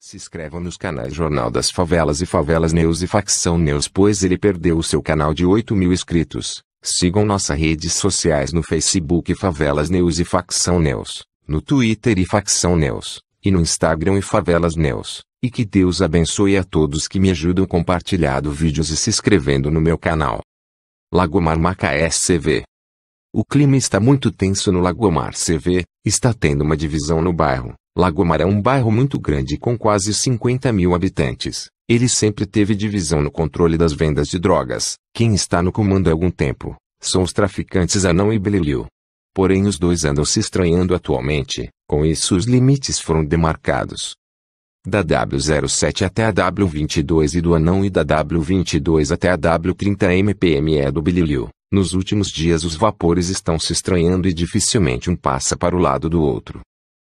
Se inscrevam nos canais Jornal das Favelas e Favelas News e Facção News pois ele perdeu o seu canal de 8 mil inscritos. Sigam nossas redes sociais no Facebook Favelas News e Facção News, no Twitter e Facção News, e no Instagram e Favelas News. E que Deus abençoe a todos que me ajudam compartilhando vídeos e se inscrevendo no meu canal. Lagomar Macaé CV O clima está muito tenso no Lagomar CV, está tendo uma divisão no bairro. Lagomar é um bairro muito grande com quase 50 mil habitantes. Ele sempre teve divisão no controle das vendas de drogas. Quem está no comando há algum tempo são os traficantes Anão e Belilio. Porém, os dois andam se estranhando atualmente, com isso, os limites foram demarcados. Da W07 até a W22 e do Anão e da W22 até a W30 MPME do Belilio. Nos últimos dias, os vapores estão se estranhando e dificilmente um passa para o lado do outro.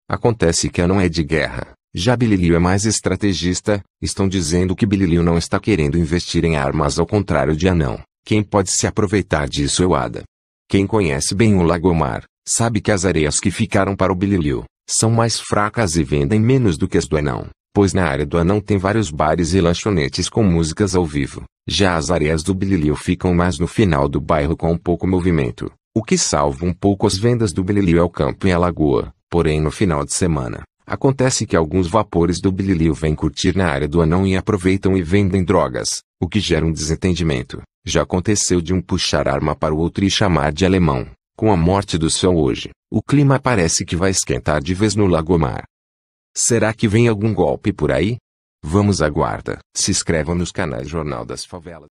Acontece que a não é de guerra. Já Bililio é mais estrategista, estão dizendo que Bililio não está querendo investir em armas ao contrário de Anão. Quem pode se aproveitar disso é o Ada. Quem conhece bem o Lagomar, sabe que as areias que ficaram para o Bililio, são mais fracas e vendem menos do que as do Anão, pois na área do Anão tem vários bares e lanchonetes com músicas ao vivo. Já as areias do Bililio ficam mais no final do bairro com pouco movimento. O que salva um pouco as vendas do Bililio é o campo e a lagoa. Porém no final de semana, acontece que alguns vapores do bililio vêm curtir na área do anão e aproveitam e vendem drogas, o que gera um desentendimento. Já aconteceu de um puxar arma para o outro e chamar de alemão. Com a morte do sol hoje, o clima parece que vai esquentar de vez no Lagomar. Será que vem algum golpe por aí? Vamos aguarda. Se inscrevam nos canais Jornal das Favelas.